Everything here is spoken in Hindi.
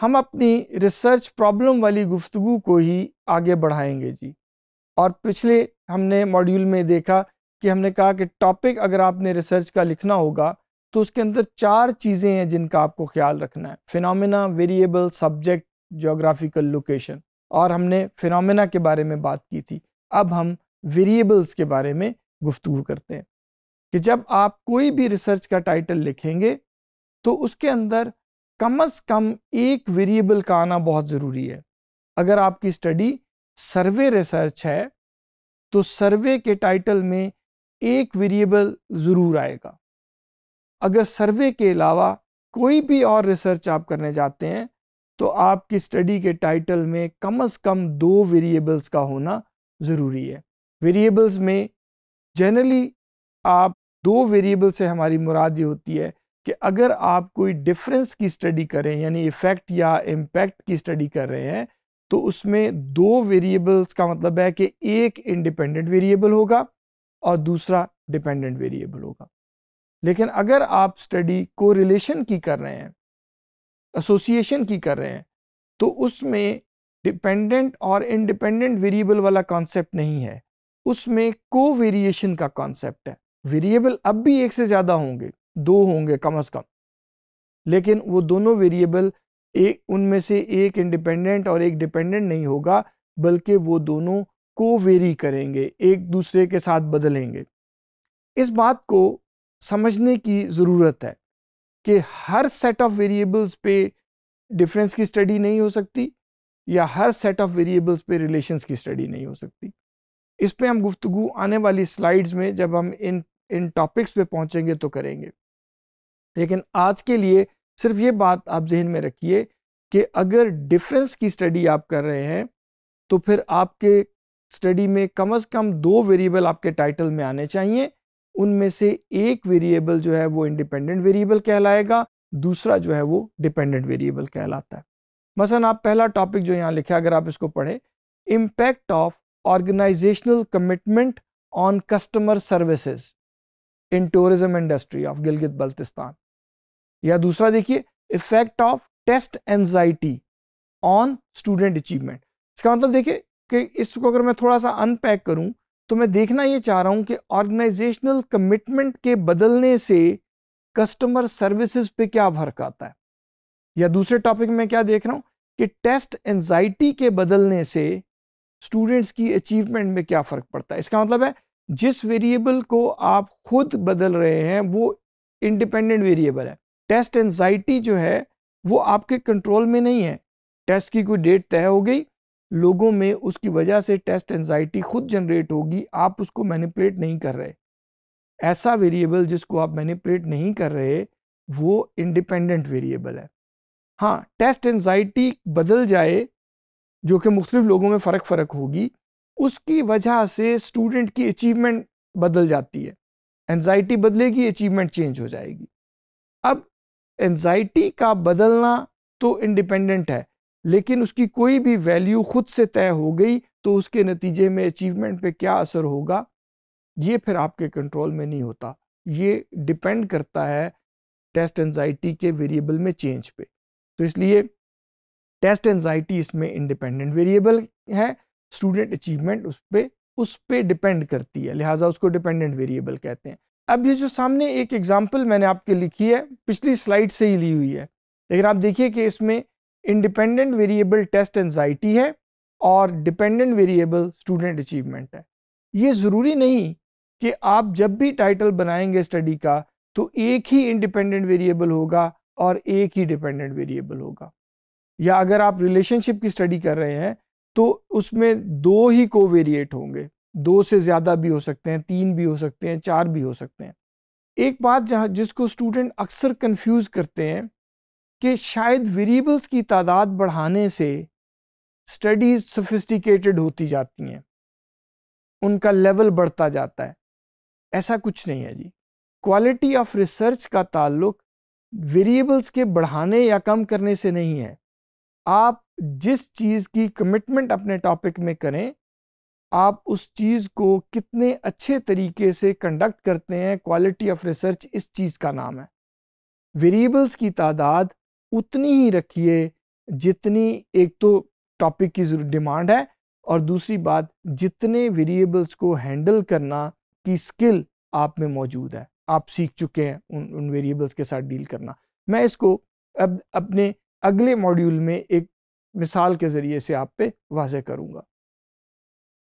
हम अपनी रिसर्च प्रॉब्लम वाली गुफ्तु को ही आगे बढ़ाएंगे जी और पिछले हमने मॉड्यूल में देखा कि हमने कहा कि टॉपिक अगर आपने रिसर्च का लिखना होगा तो उसके अंदर चार चीज़ें हैं जिनका आपको ख्याल रखना है phenomena variable subject geographical location और हमने फिनोमेना के बारे में बात की थी अब हम वेरिएबल्स के बारे में गुफ्तु करते हैं कि जब आप कोई भी रिसर्च का टाइटल लिखेंगे तो उसके अंदर कम अज कम एक वेरिएबल का आना बहुत ज़रूरी है अगर आपकी स्टडी सर्वे रिसर्च है तो सर्वे के टाइटल में एक वेरिएबल ज़रूर आएगा अगर सर्वे के अलावा कोई भी और रिसर्च आप करने जाते हैं तो आपकी स्टडी के टाइटल में कम अज़ कम दो वेरिएबल्स का होना ज़रूरी है वेरिएबल्स में जनरली आप दो वेरिएबल से हमारी मुराद ये होती है कि अगर आप कोई डिफरेंस की स्टडी करें यानी इफ़ेक्ट या इम्पैक्ट की स्टडी कर रहे हैं तो उसमें दो वेरिएबल्स का मतलब है कि एक इंडिपेंडेंट वेरिएबल होगा और दूसरा डिपेंडेंट वेरिएबल होगा लेकिन अगर आप स्टडी को रिलेशन की कर रहे हैं एसोसिएशन की कर रहे हैं तो उसमें डिपेंडेंट और इंडिपेंडेंट वेरिएबल वाला कॉन्सेप्ट नहीं है उसमें को वेरिएशन का कॉन्सेप्ट है वेरिएबल अब भी एक से ज़्यादा होंगे दो होंगे कम अज़ कम लेकिन वो दोनों वेरिएबल एक उनमें से एक इंडिपेंडेंट और एक डिपेंडेंट नहीं होगा बल्कि वो दोनों को वेरी करेंगे एक दूसरे के साथ बदलेंगे इस बात को समझने की ज़रूरत है कि हर सेट ऑफ वेरिएबल्स पे डिफरेंस की स्टडी नहीं हो सकती या हर सेट ऑफ वेरिएबल्स पे रिलेशंस की स्टडी नहीं हो सकती इस पे हम गुफ्तु आने वाली स्लाइड्स में जब हम इन इन टॉपिक्स पे पहुंचेंगे तो करेंगे लेकिन आज के लिए सिर्फ ये बात आप जहन में रखिए कि अगर डिफरेंस की स्टडी आप कर रहे हैं तो फिर आपके स्टडी में कम अज़ कम दो वेरिएबल आपके टाइटल में आने चाहिए उनमें से एक वेरिएबल जो है वो इंडिपेंडेंट वेरिएबल कहलाएगा दूसरा जो है वो डिपेंडेंट वेरिएबल कहलाता है मसलन आप पहला टॉपिक जो यहाँ लिखा अगर आप इसको पढ़ें impact of organisational commitment on customer services in tourism industry of Gilgit Baltistan या दूसरा देखिए effect of test anxiety on student achievement इसका मतलब देखिए कि इसको अगर मैं थोड़ा सा अनपैक करूं तो मैं देखना ये चाह रहा हूं कि ऑर्गेनाइजेशनल कमिटमेंट के बदलने से कस्टमर सर्विसेज पे क्या फर्क आता है या दूसरे टॉपिक में क्या देख रहा हूं कि टेस्ट एनजाइटी के बदलने से स्टूडेंट्स की अचीवमेंट में क्या फ़र्क पड़ता है इसका मतलब है जिस वेरिएबल को आप खुद बदल रहे हैं वो इंडिपेंडेंट वेरिएबल है टेस्ट एनजाइटी जो है वो आपके कंट्रोल में नहीं है टेस्ट की कोई डेट तय हो गई लोगों में उसकी वजह से टेस्ट एनजाइटी खुद जनरेट होगी आप उसको मैनिपुलेट नहीं कर रहे ऐसा वेरिएबल जिसको आप मैनिपुलेट नहीं कर रहे वो इंडिपेंडेंट वेरिएबल है हाँ टेस्ट एनजाइटी बदल जाए जो कि मुख्तलिफ लोगों में फ़र्क फ़र्क होगी उसकी वजह से स्टूडेंट की अचीवमेंट बदल जाती है एनजाइटी बदलेगी अचीवमेंट चेंज हो जाएगी अब एनजाइटी का बदलना तो इंडिपेंडेंट है लेकिन उसकी कोई भी वैल्यू खुद से तय हो गई तो उसके नतीजे में अचीवमेंट पे क्या असर होगा ये फिर आपके कंट्रोल में नहीं होता ये डिपेंड करता है टेस्ट एनजाइटी के वेरिएबल में चेंज पे तो इसलिए टेस्ट एनजाइटी इसमें इंडिपेंडेंट वेरिएबल है स्टूडेंट अचीवमेंट उस पर उस पर डिपेंड करती है लिहाजा उसको डिपेंडेंट वेरिएबल कहते हैं अब ये जो सामने एक एग्जाम्पल मैंने आपके लिखी है पिछली स्लाइड से ही ली हुई है लेकिन आप देखिए कि इसमें इंडिपेंडेंट वेरिएबल टेस्ट एनजाइटी है और डिपेंडेंट वेरिएबल स्टूडेंट अचीवमेंट है ये ज़रूरी नहीं कि आप जब भी टाइटल बनाएंगे स्टडी का तो एक ही इंडिपेंडेंट वेरिएबल होगा और एक ही डिपेंडेंट वेरिएबल होगा या अगर आप रिलेशनशिप की स्टडी कर रहे हैं तो उसमें दो ही को होंगे दो से ज़्यादा भी हो सकते हैं तीन भी हो सकते हैं चार भी हो सकते हैं एक बात जहाँ जिसको स्टूडेंट अक्सर कंफ्यूज करते हैं कि शायद वेरिएबल्स की तादाद बढ़ाने से स्टडीज़ सोफिस्टिकेटेड होती जाती हैं उनका लेवल बढ़ता जाता है ऐसा कुछ नहीं है जी क्वालिटी ऑफ रिसर्च का ताल्लुक वेरिएबल्स के बढ़ाने या कम करने से नहीं है आप जिस चीज़ की कमिटमेंट अपने टॉपिक में करें आप उस चीज़ को कितने अच्छे तरीके से कंडक्ट करते हैं क्वालिटी ऑफ रिसर्च इस चीज़ का नाम है वेरिएबल्स की तादाद उतनी ही रखिए जितनी एक तो टॉपिक की डिमांड है और दूसरी बात जितने वेरिएबल्स को हैंडल करना की स्किल आप में मौजूद है आप सीख चुके हैं उन उन वेरिएबल्स के साथ डील करना मैं इसको अब अपने अगले मॉड्यूल में एक मिसाल के ज़रिए से आप पे वाजह करूँगा